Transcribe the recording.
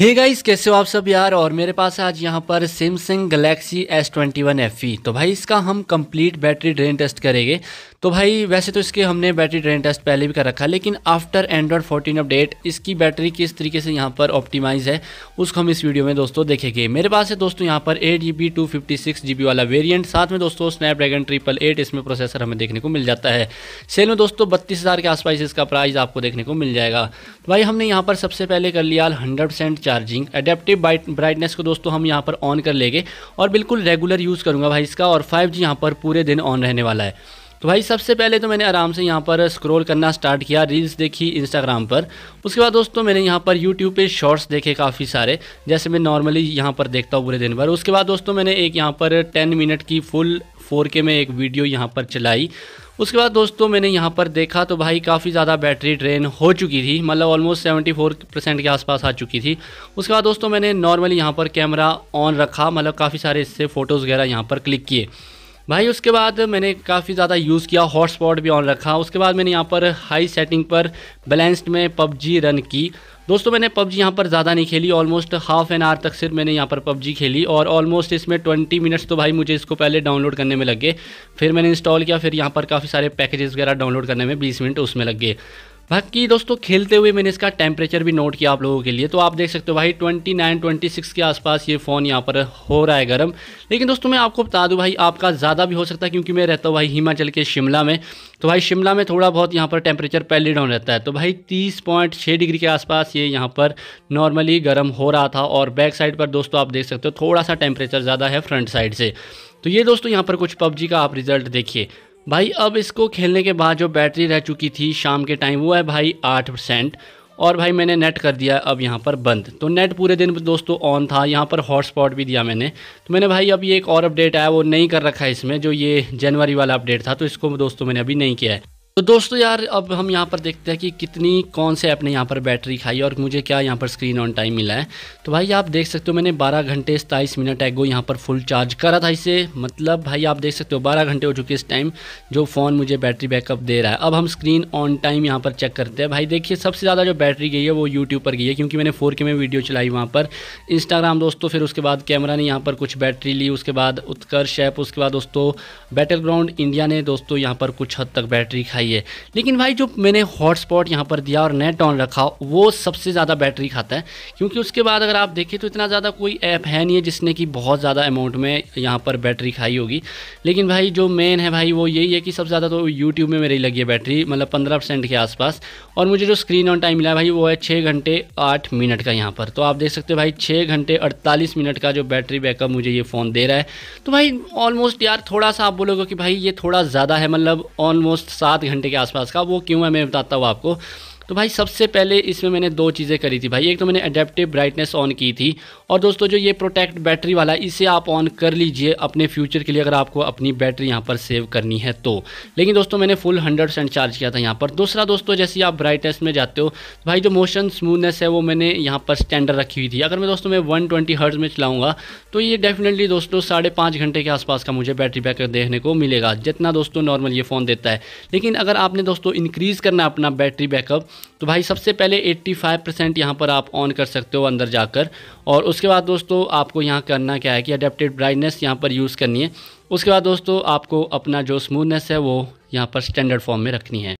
हे hey guys कैसे हो आप सब यार और मेरे पास आज यहाँ पर सैमसंग गलेक्सी S21 FE तो भाई इसका हम कंप्लीट बैटरी ड्रेन टेस्ट करेंगे तो भाई वैसे तो इसके हमने बैटरी ड्रेन टेस्ट पहले भी कर रखा है लेकिन आफ्टर एंड्रॉयड फोर्टीन अपडेट इसकी बैटरी किस तरीके से यहाँ पर ऑप्टिमाइज़ है उसको हम इस वीडियो में दोस्तों देखेंगे मेरे पास है दोस्तों यहाँ पर eight G B two fifty six G B वाला वेरियंट साथ में दोस्तों स्नैपड्रैगन ट्रिपल एट इसमें प्रोसेसर हमें देखने को मिल जाता है सेल में दोस्तों बत्तीस हज़ार के आसपास इसका प्राइस आपको देखने को मिल जाएगा तो भाई हमने यहाँ पर सबसे पहले कर लिया hundred percent charging adaptive brightness को दोस्तों हम यहाँ पर ऑन कर लेंगे और बिल्कुल रेगुलर यूज़ करूँगा भाई इसका और फाइव जी यहाँ पर पूरे दिन ऑन रहने वाला है तो भाई सबसे पहले तो मैंने आराम से यहाँ पर स्क्रॉल करना स्टार्ट किया रील्स देखी इंस्टाग्राम पर उसके बाद दोस्तों मैंने यहाँ पर यूट्यूब पे शॉर्ट्स देखे काफ़ी सारे जैसे मैं नॉर्मली यहाँ पर देखता हूँ पूरे दिन भर उसके बाद दोस्तों मैंने एक यहाँ पर टेन मिनट की फुल फोर के में एक वीडियो यहाँ पर चलाई उसके बाद दोस्तों मैंने यहाँ पर देखा तो भाई काफ़ी ज़्यादा बैटरी ड्रेन हो चुकी थी मतलब ऑलमोस्ट 74 परसेंट के आसपास आ चुकी थी उसके बाद दोस्तों मैंने नॉर्मली यहाँ पर कैमरा ऑन रखा मतलब काफ़ी सारे इससे फ़ोटोज़ वगैरह यहाँ पर क्लिक किए भाई उसके बाद मैंने काफ़ी ज़्यादा यूज़ किया हॉटस्पॉट भी ऑन रखा उसके बाद मैंने यहाँ पर हाई सेटिंग पर बैलेंस्ड में पबजी रन की दोस्तों मैंने पबजी यहाँ पर ज़्यादा नहीं खेली ऑलमोस्ट हाफ एन आवर तक सिर्फ मैंने यहाँ पर पबजी खेली और ऑलमोस्ट इसमें 20 मिनट्स तो भाई मुझे इसको पहले डाउनलोड करने में लग गए फिर मैंने इंस्टॉल किया फिर यहाँ पर काफ़ी सारे पैकेजेस वगैरह डाउनलोड करने में 20 मिनट उसमें लग गए बाकी दोस्तों खेलते हुए मैंने इसका टेम्परेचर भी नोट किया आप लोगों के लिए तो आप देख सकते हो भाई 29 26 के आसपास ये फ़ोन यहाँ पर हो रहा है गर्म लेकिन दोस्तों मैं आपको बता दूँ भाई आपका ज़्यादा भी हो सकता है क्योंकि मैं रहता हूँ भाई हिमाचल के शिमला में तो भाई शिमला में थोड़ा बहुत यहाँ पर टेम्परेचर पहले डाउन रहता है तो भाई तीस डिग्री के आसपास ये यहाँ पर नॉर्मली गर्म हो रहा था और बैक साइड पर दोस्तों आप देख सकते हो थोड़ा सा टेम्परेचर ज़्यादा है फ्रंट साइड से तो ये दोस्तों यहाँ पर कुछ पबजी का आप रिज़ल्ट देखिए भाई अब इसको खेलने के बाद जो बैटरी रह चुकी थी शाम के टाइम वो है भाई आठ परसेंट और भाई मैंने नेट कर दिया अब यहाँ पर बंद तो नेट पूरे दिन दोस्तों ऑन था यहाँ पर हॉटस्पॉट भी दिया मैंने तो मैंने भाई अब ये एक और अपडेट आया वो नहीं कर रखा है इसमें जो ये जनवरी वाला अपडेट था तो इसको दोस्तों मैंने अभी नहीं किया है तो दोस्तों यार अब हम यहाँ पर देखते हैं कि कितनी कौन से ऐप ने यहाँ पर बैटरी खाई और मुझे क्या यहाँ पर स्क्रीन ऑन टाइम मिला है तो भाई आप देख सकते हो मैंने 12 घंटे सताईस मिनट एगो यहाँ पर फुल चार्ज करा था इसे मतलब भाई आप देख सकते हो 12 घंटे हो चुके इस टाइम जो फ़ोन मुझे बैटरी बैकअप दे रहा है अब हम स्क्रीन ऑन टाइम यहाँ पर चेक करते हैं भाई देखिए सबसे ज़्यादा जो बैटरी गई है वो यूट्यूब पर गई है क्योंकि मैंने फोर में वीडियो चलाई वहाँ पर इंस्टाग्राम दोस्तों फिर उसके बाद कैमरा ने यहाँ पर कुछ बैटरी ली उसके बाद उत्कर्ष ऐप उसके बाद दोस्तों बैटल ग्राउंड इंडिया ने दोस्तों यहाँ पर कुछ हद तक बैटरी खाई चाहिए लेकिन भाई जो मैंने हॉटस्पॉट यहाँ पर दिया और नेट ऑन रखा वो सबसे ज़्यादा बैटरी खाता है क्योंकि उसके बाद अगर आप देखें तो इतना ज़्यादा कोई ऐप है नहीं है जिसने कि बहुत ज़्यादा अमाउंट में यहाँ पर बैटरी खाई होगी लेकिन भाई जो मेन है भाई वो यही है कि सबसे ज़्यादा तो यूट्यूब में मेरी लगी है बैटरी मतलब पंद्रह के आसपास और मुझे जो स्क्रीन ऑन टाइम मिला भाई वो है छः घंटे आठ मिनट का यहाँ पर तो आप देख सकते हो भाई छः घंटे अड़तालीस मिनट का जो बैटरी बैकअप मुझे ये फ़ोन दे रहा है तो भाई ऑलमोस्ट यार थोड़ा सा आप बोलोगे कि भाई ये थोड़ा ज़्यादा है मतलब ऑलमोस्ट सात घंटे के आसपास का वो क्यों है मैं बताता हूँ आपको तो भाई सबसे पहले इसमें मैंने दो चीज़ें करी थी भाई एक तो मैंने अडेप्टिव ब्राइटनेस ऑन की थी और दोस्तों जो ये प्रोटेक्ट बैटरी वाला इसे आप ऑन कर लीजिए अपने फ्यूचर के लिए अगर आपको अपनी बैटरी यहाँ पर सेव करनी है तो लेकिन दोस्तों मैंने फुल हंड्रेड परसेंट चार्ज किया था यहाँ पर दूसरा दोस्तों जैसे आप ब्राइटनेस में जाते हो भाई जो मोशन स्मूथनेस है वो मैंने यहाँ पर स्टैंडर्ड रखी हुई थी अगर मैं दोस्तों मैं वन ट्वेंटी में चलाऊँगा तो ये डेफिनेटली दोस्तों साढ़े पाँच घंटे के आसपास का मुझे बैटरी बैकअप देखने को मिलेगा जितना दोस्तों नॉर्मल ये फ़ोन देता है लेकिन अगर आपने दोस्तों इंक्रीज़ करना अपना बैटरी बैकअप तो भाई सबसे पहले 85 परसेंट यहाँ पर आप ऑन कर सकते हो अंदर जाकर और उसके बाद दोस्तों आपको यहाँ करना क्या है कि अडेप्टेड ब्राइटनेस यहाँ पर यूज़ करनी है उसके बाद दोस्तों आपको अपना जो स्मूथनेस है वो यहाँ पर स्टैंडर्ड फॉर्म में रखनी है